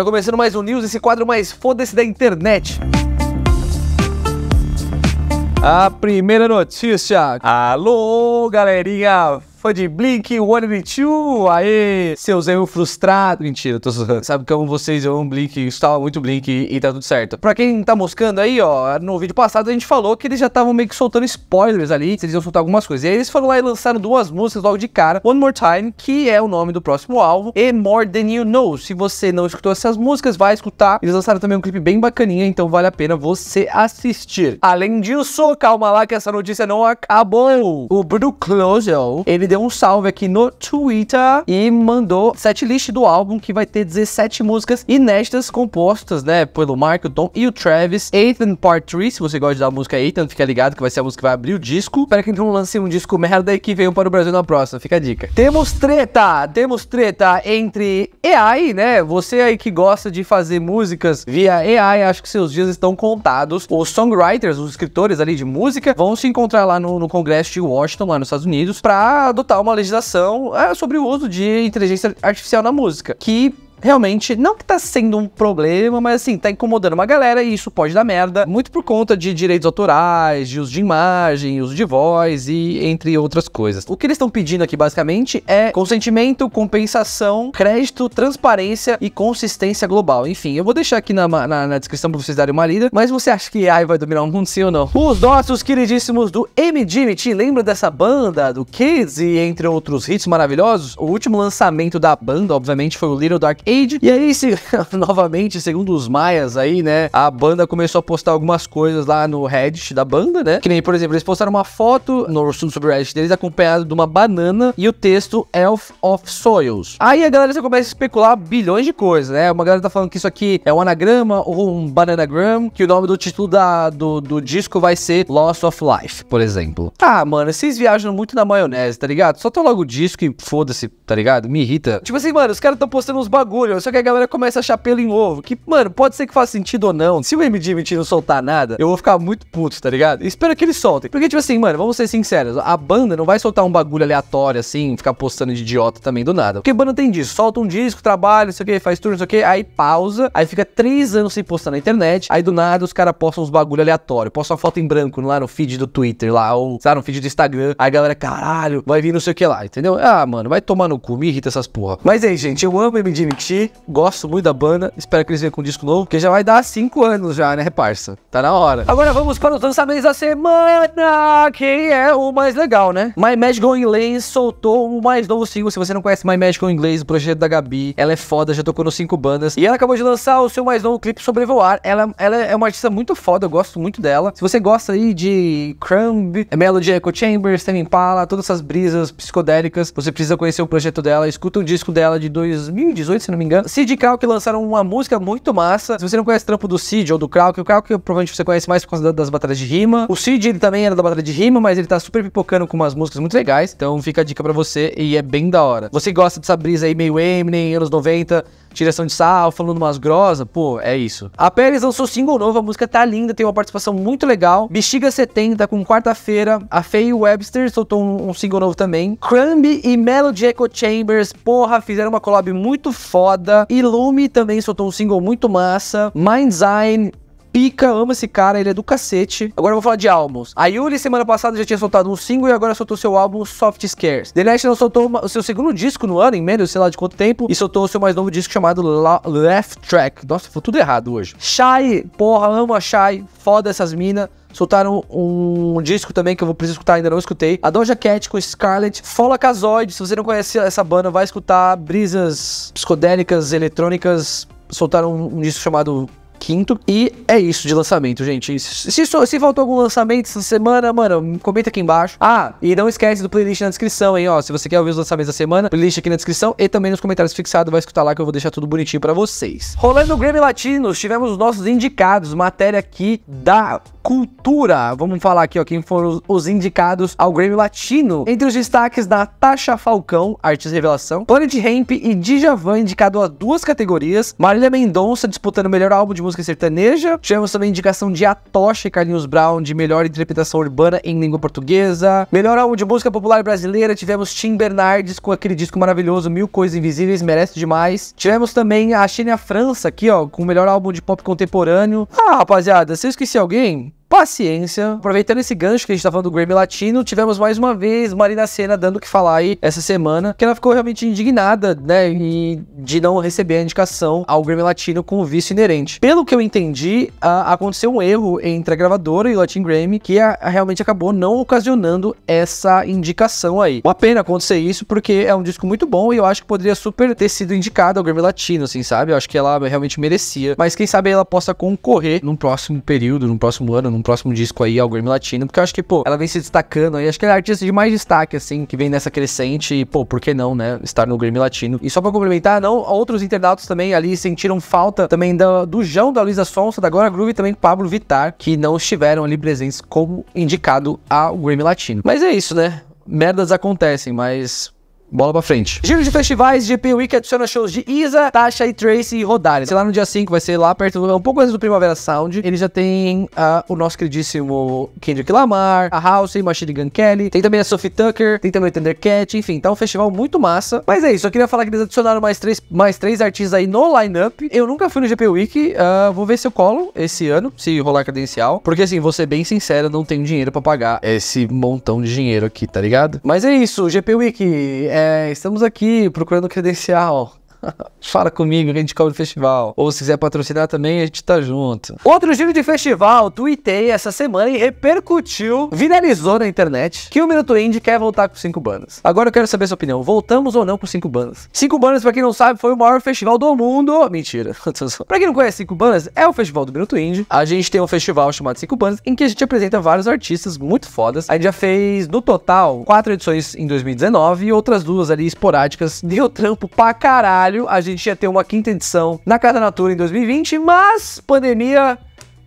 Está começando mais um News, esse quadro mais foda-se da internet. A primeira notícia. Alô, galerinha foi de Blink, One and Two, aê, seu erro frustrado. Mentira, tô zoando. Sabe que eu amo vocês, eu amo Blink, estava muito Blink e, e tá tudo certo. Pra quem tá moscando aí, ó, no vídeo passado a gente falou que eles já estavam meio que soltando spoilers ali, se eles iam soltar algumas coisas. E aí eles foram lá e lançaram duas músicas logo de cara, One More Time, que é o nome do próximo álbum, e More Than You Know. Se você não escutou essas músicas, vai escutar. Eles lançaram também um clipe bem bacaninha, então vale a pena você assistir. Além disso, calma lá que essa notícia não acabou. O Bruno Closel, ele deu um salve aqui no Twitter e mandou setlist do álbum que vai ter 17 músicas inéditas compostas, né, pelo Mark, o Tom e o Travis. Ethan Part 3, se você gosta da música Ethan, fica ligado que vai ser a música que vai abrir o disco. Espero que não lance um disco merda e que venham para o Brasil na próxima, fica a dica. Temos treta, temos treta entre AI, né, você aí que gosta de fazer músicas via AI, acho que seus dias estão contados. Os songwriters, os escritores ali de música, vão se encontrar lá no, no Congresso de Washington, lá nos Estados Unidos, para adotar uma legislação é, sobre o uso de inteligência artificial na música, que realmente, não que tá sendo um problema, mas assim, tá incomodando uma galera e isso pode dar merda, muito por conta de direitos autorais, de uso de imagem, uso de voz e entre outras coisas. O que eles estão pedindo aqui basicamente é consentimento, compensação, crédito, transparência e consistência global. Enfim, eu vou deixar aqui na, na, na descrição pra vocês darem uma lida, mas você acha que AI vai dominar o mundo sim ou não? Os nossos queridíssimos do MGMT, lembra dessa banda, do Kids e entre outros hits maravilhosos? O último lançamento da banda, obviamente, foi o Little Dark Age. E aí, se, novamente, segundo os maias aí, né, a banda começou a postar algumas coisas lá no Reddit da banda, né? Que nem, por exemplo, eles postaram uma foto no subreddit deles acompanhado de uma banana e o texto Elf of Soils. Aí a galera já começa a especular bilhões de coisas, né? Uma galera tá falando que isso aqui é um anagrama ou um bananagram, que o nome do título da, do, do disco vai ser Loss of Life, por exemplo. Ah, mano, vocês viajam muito na maionese, tá ligado? Só tá logo o disco e foda-se, tá ligado? Me irrita. Tipo assim, mano, os caras tão postando uns bagulhos bagulho, só que a galera começa a achar pelo em ovo. Que, mano, pode ser que faça sentido ou não. Se o MGMT não soltar nada, eu vou ficar muito puto, tá ligado? espero que eles soltem. Porque, tipo assim, mano, vamos ser sinceros. A banda não vai soltar um bagulho aleatório, assim, ficar postando de idiota também do nada. Porque banda tem disso. Solta um disco, trabalha, sei o que, faz turno, sei o que, aí pausa, aí fica três anos sem postar na internet, aí do nada os caras postam uns bagulho aleatório. Postam uma foto em branco lá no feed do Twitter, lá, ou, sabe, no feed do Instagram. Aí a galera, caralho, vai vir não sei o que lá, entendeu? Ah, mano, vai tomar no cu, me irrita essas porra. Mas aí, é gente, eu amo MGMT curti, gosto muito da banda, espero que eles venham com um disco novo, que já vai dar 5 anos já, né, parça? Tá na hora. Agora vamos para os lançamentos da semana, que é o mais legal, né? My Magical Inglês soltou o mais novo single, se você não conhece My Magical Inglês, o projeto da Gabi, ela é foda, já tocou nos 5 bandas, e ela acabou de lançar o seu mais novo clipe Sobrevoar, ela, ela é uma artista muito foda, eu gosto muito dela. Se você gosta aí de Crumb, Melody Echo Chambers, Tame Impala, todas essas brisas psicodélicas, você precisa conhecer o projeto dela, escuta o disco dela de 2018, se não me engano. Sid e Krauk lançaram uma música muito massa. Se você não conhece o trampo do Sid ou do Krauk, o Krauk provavelmente você conhece mais por causa das batalhas de rima. O Sid, ele também era da batalha de rima, mas ele tá super pipocando com umas músicas muito legais. Então fica a dica para você e é bem da hora. Você gosta dessa brisa aí meio Eminem, anos 90, tiração de sal, falando umas grosas, pô, é isso. A Pérez lançou single novo, a música tá linda, tem uma participação muito legal. Bexiga 70 com quarta-feira, a Faye Webster soltou um, um single novo também. Crumb e Melody Echo Chambers, porra, fizeram uma collab muito foda. Ilume também soltou um single muito massa. Mind Zine pica, amo esse cara, ele é do cacete. Agora eu vou falar de álbuns. A Yuri semana passada já tinha soltado um single e agora soltou seu álbum Soft Scares. The National soltou uma, o seu segundo disco no ano, em menos sei lá de quanto tempo, e soltou o seu mais novo disco chamado Left Track. Nossa, foi tudo errado hoje. Shy, porra, amo a Shy, foda essas minas. Soltaram um disco também que eu vou precisar escutar, ainda não escutei. A Doja Cat com Scarlett. Fola Casoid. Se você não conhece essa banda, vai escutar. Brisas psicodélicas, eletrônicas. Soltaram um disco chamado quinto. E é isso de lançamento, gente. Se, se, se faltou algum lançamento essa semana, mano, comenta aqui embaixo. Ah, e não esquece do playlist na descrição, hein, ó. Se você quer ouvir os lançamentos da semana, playlist aqui na descrição e também nos comentários fixados, vai escutar lá que eu vou deixar tudo bonitinho para vocês. Rolando o Grammy Latinos, tivemos os nossos indicados, matéria aqui da cultura. Vamos falar aqui ó, quem foram os indicados ao Grammy Latino. Entre os destaques, Natasha Falcão, artista revelação, Planet Hemp e Djavan, indicado a duas categorias. Marília Mendonça disputando o melhor álbum de música sertaneja. Tivemos também indicação de Atocha e Carlinhos Brown de melhor interpretação urbana em língua portuguesa. Melhor álbum de música popular brasileira, tivemos Tim Bernardes com aquele disco maravilhoso Mil Coisas Invisíveis, merece demais. Tivemos também a Xenia França aqui, ó, com o melhor álbum de pop contemporâneo. Ah, rapaziada, se eu esqueci alguém, paciência. Aproveitando esse gancho que a gente tá falando do Grammy Latino, tivemos mais uma vez Marina Senna dando o que falar aí essa semana, que ela ficou realmente indignada, né, e de não receber a indicação ao Grammy Latino com o vício inerente. Pelo que eu entendi, a, aconteceu um erro entre a gravadora e o Latin Grammy, que a, a realmente acabou não ocasionando essa indicação aí. Uma pena acontecer isso, porque é um disco muito bom e eu acho que poderia super ter sido indicado ao Grammy Latino, assim, sabe? Eu acho que ela realmente merecia. Mas quem sabe ela possa concorrer num próximo período, num próximo ano, num um próximo disco aí ao Grammy Latino, porque eu acho que, pô, ela vem se destacando aí, acho que ela é artista de mais destaque, assim, que vem nessa crescente e, pô, por que não, né, estar no Grammy Latino. E só pra complementar, não, outros internautas também ali sentiram falta também do, do João, da Luísa Sonsa, da agora Groove e também do Pablo Vitar, que não estiveram ali presentes como indicado ao Grammy Latino. Mas é isso, né? Merdas acontecem, mas bola pra frente. Giro de festivais, GP Week adiciona shows de Isa, Tasha e Tracy e Rodari. Sei lá no dia 5, vai ser lá perto, do, um pouco antes do Primavera Sound. Ele já tem uh, o nosso queridíssimo Kendrick Lamar, a House, Machine Gun Kelly. Tem também a Sophie Tucker, tem também o Thundercat, enfim, tá um festival muito massa. Mas é isso, eu queria falar que eles adicionaram mais três, mais três artistas aí no lineup. Eu nunca fui no GP Week, uh, vou ver se eu colo esse ano, se rolar credencial. Porque assim, vou ser bem sincero, não tenho dinheiro para pagar esse montão de dinheiro aqui, tá ligado? Mas é isso, GP Week é é, estamos aqui procurando credencial. Fala comigo que a gente cobre o festival. Ou se quiser patrocinar também, a gente tá junto. Outro giro de festival, tuitei essa semana e repercutiu, viralizou na internet, que o Minuto Indie quer voltar com cinco bandas. Agora eu quero saber sua opinião. Voltamos ou não com cinco bandas? Cinco bandas, pra quem não sabe, foi o maior festival do mundo. Mentira. pra quem não conhece cinco bandas, é o festival do Minuto Indie. A gente tem um festival chamado Cinco Bandas, em que a gente apresenta vários artistas muito fodas. A gente já fez, no total, quatro edições em 2019 e outras duas ali esporádicas. Deu trampo pra caralho a gente ia ter uma quinta edição na Casa Natura em 2020, mas pandemia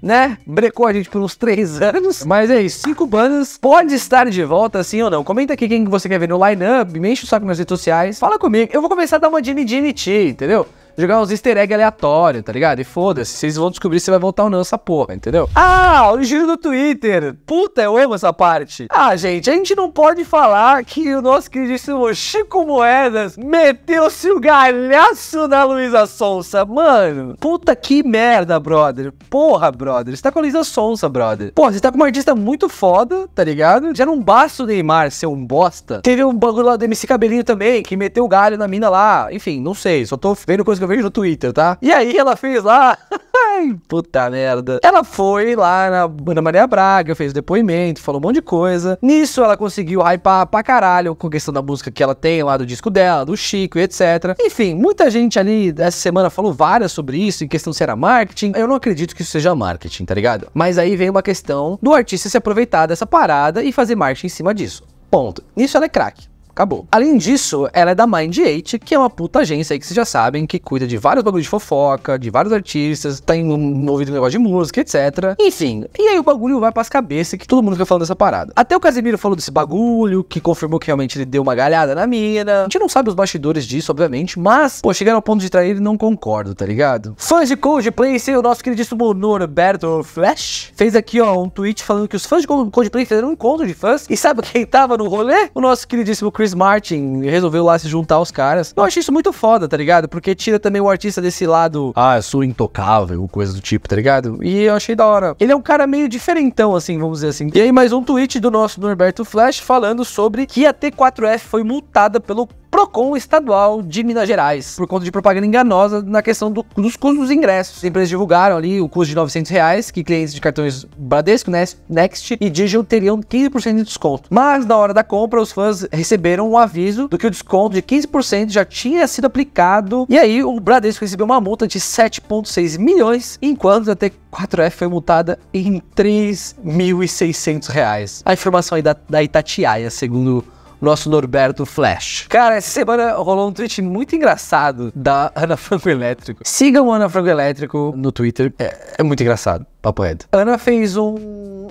né? Brecou a gente por uns três anos. Mas é isso, cinco bandas. Pode estar de volta, sim ou não? Comenta aqui quem você quer ver no line-up, me enche o saco nas redes sociais. Fala comigo. Eu vou começar a dar uma Dini Dini T, entendeu? jogar uns easter egg aleatório, tá ligado? E foda-se, vocês vão descobrir se vai voltar ou não essa porra, entendeu? Ah, o giro do Twitter. Puta, eu amo essa parte. Ah, gente, a gente não pode falar que o nosso queridíssimo Chico Moedas meteu-se o galhaço na Luísa Sonsa, mano. Puta que merda, brother. Porra, brother. Você tá com a Luísa Sonsa, brother. Pô, você tá com uma artista muito foda, tá ligado? Já não basta o Neymar ser um bosta. Teve um bagulho lá do MC Cabelinho também, que meteu o galho na mina lá. Enfim, não sei, só tô vendo coisa que eu vejo no Twitter, tá? E aí ela fez lá. Ai, puta merda. Ela foi lá na Ana Maria Braga, fez depoimento, falou um monte de coisa. Nisso ela conseguiu hypar pra caralho com a questão da música que ela tem lá do disco dela, do Chico e etc. Enfim, muita gente ali essa semana falou várias sobre isso, em questão se era marketing. Eu não acredito que isso seja marketing, tá ligado? Mas aí vem uma questão do artista se aproveitar dessa parada e fazer marketing em cima disso. Ponto. Nisso ela é craque. Acabou. Além disso, ela é da Mind 8, que é uma puta agência aí que vocês já sabem, que cuida de vários bagulhos de fofoca, de vários artistas, tá envolvido em negócio de música, etc. Enfim, e aí o bagulho vai pras cabeças que todo mundo fica falando dessa parada. Até o Casemiro falou desse bagulho, que confirmou que realmente ele deu uma galhada na mina. A gente não sabe os bastidores disso, obviamente, mas, pô, chegaram ao ponto de trair e não concordo, tá ligado? Fãs de Coldplay, o nosso queridíssimo Norberto Flash, fez aqui, ó, um tweet falando que os fãs de Coldplay fizeram um encontro de fãs, e sabe quem tava no rolê? O nosso queridíssimo Chris Chris Martin resolveu lá se juntar aos caras. Eu achei isso muito foda, tá ligado? Porque tira também o artista desse lado, ah, eu sou intocável, coisa do tipo, tá ligado? E eu achei da hora. Ele é um cara meio diferentão, assim, vamos dizer assim. E aí, mais um tweet do nosso Norberto Flash falando sobre que a T4F foi multada pelo PROCON estadual de Minas Gerais, por conta de propaganda enganosa na questão do, dos custos dos ingressos. As empresas divulgaram ali o custo de 900 reais, que clientes de cartões Bradesco, Next e Digital teriam 15% de desconto. Mas na hora da compra, os fãs receberam um aviso do que o desconto de 15% já tinha sido aplicado. E aí o Bradesco recebeu uma multa de 7,6 milhões, enquanto a T4F foi multada em 3.600 reais. A informação aí da, da Itatiaia, segundo nosso Norberto Flash. Cara, essa semana rolou um tweet muito engraçado da Ana Franco Elétrico. Sigam Ana Franco Elétrico no Twitter. É, é muito engraçado. Papo reto. Ana fez um,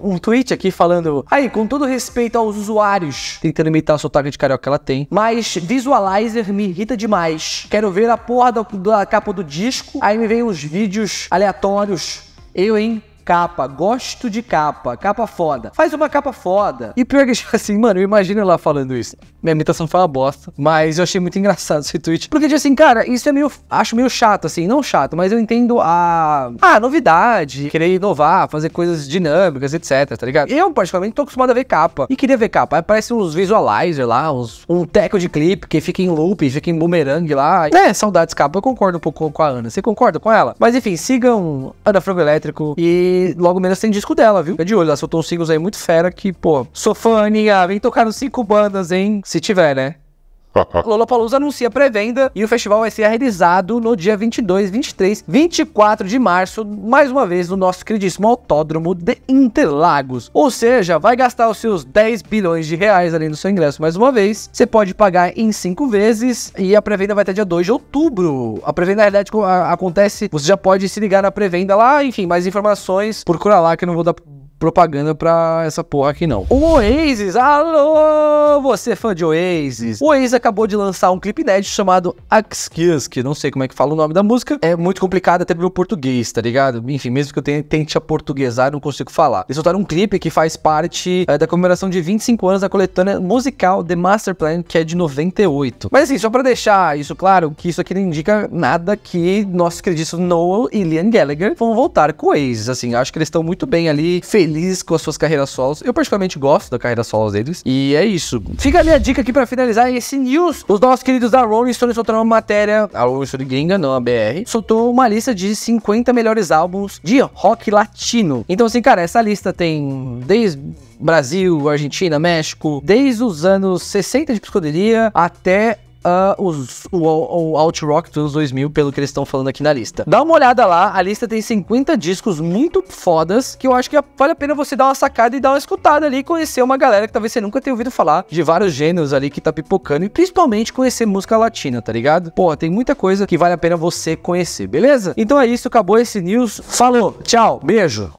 um tweet aqui falando: Aí, com todo respeito aos usuários, tentando imitar o sotaque de carioca que ela tem, mas visualizer me irrita demais. Quero ver a porra da, da capa do disco, aí me vem uns vídeos aleatórios. Eu, hein? capa, gosto de capa, capa foda. Faz uma capa foda. E pior que, assim, mano, eu imagino lá falando isso. Minha imitação foi uma bosta, mas eu achei muito engraçado esse tweet. Porque, tipo assim, cara, isso é meio. Acho meio chato, assim, não chato, mas eu entendo a. a novidade, querer inovar, fazer coisas dinâmicas, etc, tá ligado? Eu, particularmente, tô acostumado a ver capa. E queria ver capa. Aparece uns visualizer lá, uns, um teco de clipe que fica em loop, fica em boomerang lá. É, saudades capa. Eu concordo um pouco com a Ana. Você concorda com ela? Mas enfim, sigam Ana Frango Elétrico e logo menos tem disco dela, viu? Fica de olho, ela soltou uns singles aí muito fera que, pô, sou fã, Aninha, ah, vem tocar nos cinco bandas, hein? Se tiver, né? Lollapalooza anuncia pré-venda e o festival vai ser realizado no dia 22, 23, 24 de março, mais uma vez no nosso queridíssimo autódromo de Interlagos. Ou seja, vai gastar os seus 10 bilhões de reais ali no seu ingresso mais uma vez. Você pode pagar em 5 vezes e a pré-venda vai até dia 2 de outubro. A pré-venda, na acontece, você já pode se ligar na pré-venda lá, enfim, mais informações, procura lá que eu não vou dar propaganda pra essa porra aqui, não. O Oasis, alô, você é fã de Oasis. O Oasis acabou de lançar um clipe inédito chamado Axkiss, que não sei como é que fala o nome da música. É muito complicado até pro meu português, tá ligado? Enfim, mesmo que eu tente tente portuguesar, não consigo falar. Eles soltaram um clipe que faz parte é, da comemoração de 25 anos da coletânea musical The Master Plan, que é de 98. Mas assim, só pra deixar isso claro, que isso aqui não indica nada que nossos queridos Noel e Liam Gallagher vão voltar com o Oasis. Assim, acho que eles estão muito bem ali, felizes felizes com as suas carreiras solos. Eu particularmente gosto da carreira solos deles. E é isso. Fica a minha dica aqui para finalizar esse news. Os nossos queridos da Rolling Stone soltaram uma matéria, a Rolling Stone gringa, não a BR, soltou uma lista de 50 melhores álbuns de rock latino. Então assim, cara, essa lista tem desde Brasil, Argentina, México, desde os anos 60 de psicodelia até uh, os, o, o alt rock dos anos 2000, pelo que eles estão falando aqui na lista. Dá uma olhada lá, a lista tem 50 discos muito fodas, que eu acho que vale a pena você dar uma sacada e dar uma escutada ali, conhecer uma galera que talvez você nunca tenha ouvido falar, de vários gêneros ali que tá pipocando, e principalmente conhecer música latina, tá ligado? Pô, tem muita coisa que vale a pena você conhecer, beleza? Então é isso, acabou esse news. Falou, tchau, beijo!